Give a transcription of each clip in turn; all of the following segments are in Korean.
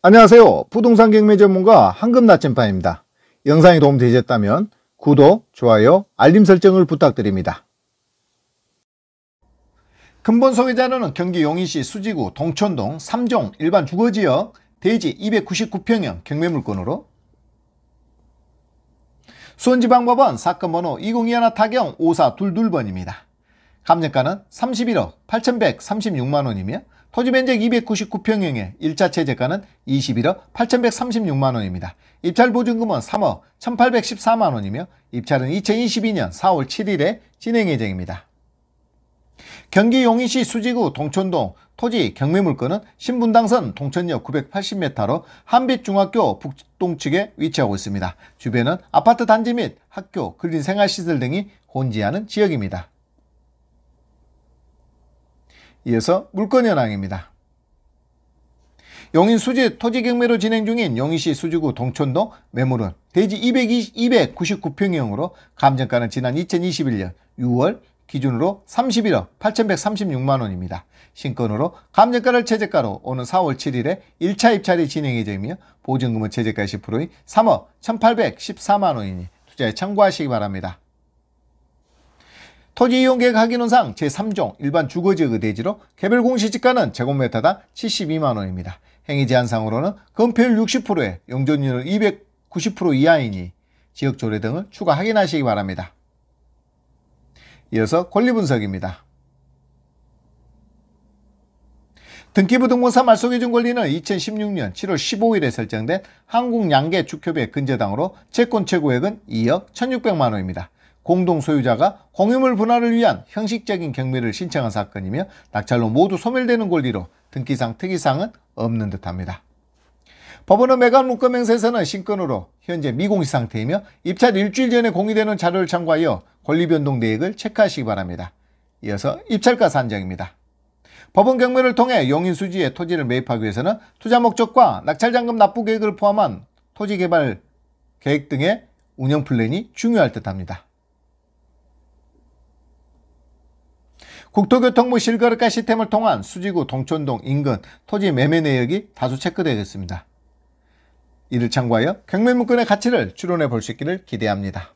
안녕하세요. 부동산 경매 전문가 황금나침반입니다. 영상이 도움되셨다면 구독, 좋아요, 알림 설정을 부탁드립니다. 근본 소유자는 료 경기 용인시 수지구 동천동 3종 일반 주거지역 대지 299평형 경매 물건으로 수원지방법원 사건 번호 2021 타경 5422번입니다. 감정가는 31억 8136만원이며 토지 면적 299평형의 1차 최재가는 21억 8,136만원입니다. 입찰 보증금은 3억 1,814만원이며 입찰은 2022년 4월 7일에 진행 예정입니다. 경기 용인시 수지구 동천동 토지 경매물건은 신분당선 동천역 980m로 한빛중학교 북동측에 위치하고 있습니다. 주변은 아파트 단지 및 학교, 근린생활시설 등이 혼재하는 지역입니다. 이어서 물건현황입니다. 용인 수지 토지 경매로 진행 중인 용인시 수지구 동촌동 매물은 대지 2 2 9 9평형으로 감정가는 지난 2021년 6월 기준으로 31억 8,136만원입니다. 신건으로 감정가를 최저가로 오는 4월 7일에 1차 입찰이 진행 해져이며 보증금은 최저가 10%인 3억 1,814만원이니 투자에 참고하시기 바랍니다. 토지 이용 계획 확인원상 제3종 일반 주거지역의 대지로 개별 공시지가는 제곱미터당 72만원입니다. 행위 제한상으로는 건폐율 60%에 용적률 290% 이하이니 지역 조례 등을 추가 확인하시기 바랍니다. 이어서 권리 분석입니다. 등기부 등본사 말소기준 권리는 2016년 7월 15일에 설정된 한국양계 주협의 근저당으로 채권 최고액은 2억 1600만원입니다. 공동 소유자가 공유물 분할을 위한 형식적인 경매를 신청한 사건이며 낙찰로 모두 소멸되는 권리로 등기상 특이사항은 없는 듯합니다. 법원은 매각 물권 명세서는 신건으로 현재 미공시 상태이며 입찰 일주일 전에 공유되는 자료를 참고하여 권리 변동 내역을 체크하시기 바랍니다. 이어서 입찰가 산정입니다. 법원 경매를 통해 용인 수지에 토지를 매입하기 위해서는 투자 목적과 낙찰잔금 납부 계획을 포함한 토지 개발 계획 등의 운영 플랜이 중요할 듯합니다. 국토교통부 실거래가 시스템을 통한 수지구 동촌동 인근 토지 매매 내역이 다수 체크되겠습니다. 이를 참고하여 경매문건의 가치를 추론해 볼 수 있기를 기대합니다.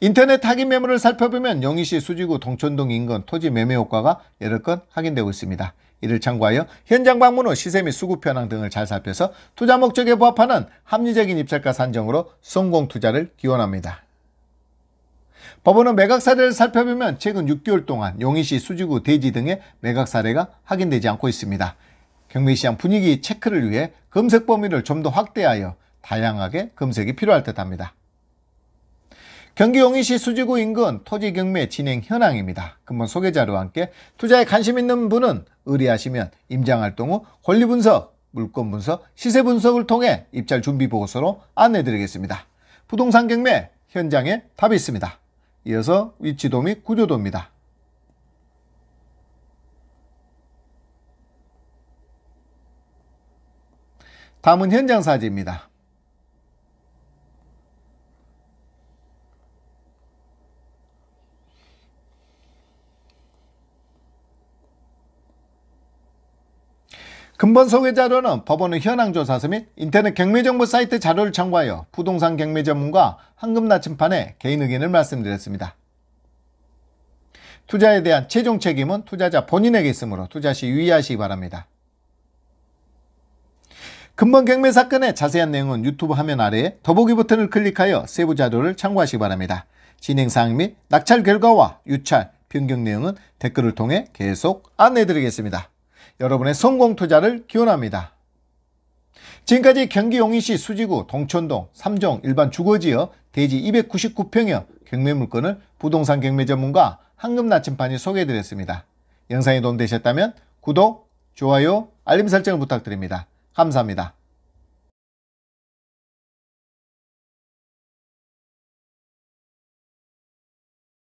인터넷 확인 매물을 살펴보면 영희시 수지구 동촌동 인근 토지 매매 효과가 여러 건 확인되고 있습니다. 이를 참고하여 현장 방문 후 시세 및 수급 현황 등을 잘 살펴서 투자 목적에 부합하는 합리적인 입찰가 산정으로 성공 투자를 기원합니다. 법원은 매각 사례를 살펴보면 최근 6개월 동안 용인시 수지구 대지 등의 매각 사례가 확인되지 않고 있습니다. 경매시장 분위기 체크를 위해 검색 범위를 좀 더 확대하여 다양하게 검색이 필요할 듯합니다. 경기 용인시 수지구 인근 토지 경매 진행 현황입니다. 금번 소개자료와 함께 투자에 관심 있는 분은 의뢰하시면 임장활동 후 권리분석, 물건분석, 시세분석을 통해 입찰 준비 보고서로 안내드리겠습니다. 부동산 경매 현장에 답이 있습니다. 이어서 위치도 및 구조도입니다. 다음은 현장 사진입니다. 금번소개 자료는 법원의 현황조사서 및 인터넷 경매정보 사이트 자료를 참고하여 부동산 경매 전문가 황금 나침판의 개인 의견을 말씀드렸습니다. 투자에 대한 최종 책임은 투자자 본인에게 있으므로 투자 시 유의하시기 바랍니다. 금번 경매 사건의 자세한 내용은 유튜브 화면 아래에 더보기 버튼을 클릭하여 세부 자료를 참고하시기 바랍니다. 진행사항 및 낙찰 결과와 유찰, 변경 내용은 댓글을 통해 계속 안내해드리겠습니다. 여러분의 성공 투자를 기원합니다. 지금까지 경기 용인시 수지구 동천동 3종 일반 주거지역 대지 299평형 경매 물건을 부동산 경매 전문가 황금 나침판이 소개해드렸습니다. 영상이 도움되셨다면 구독, 좋아요, 알림 설정을 부탁드립니다. 감사합니다.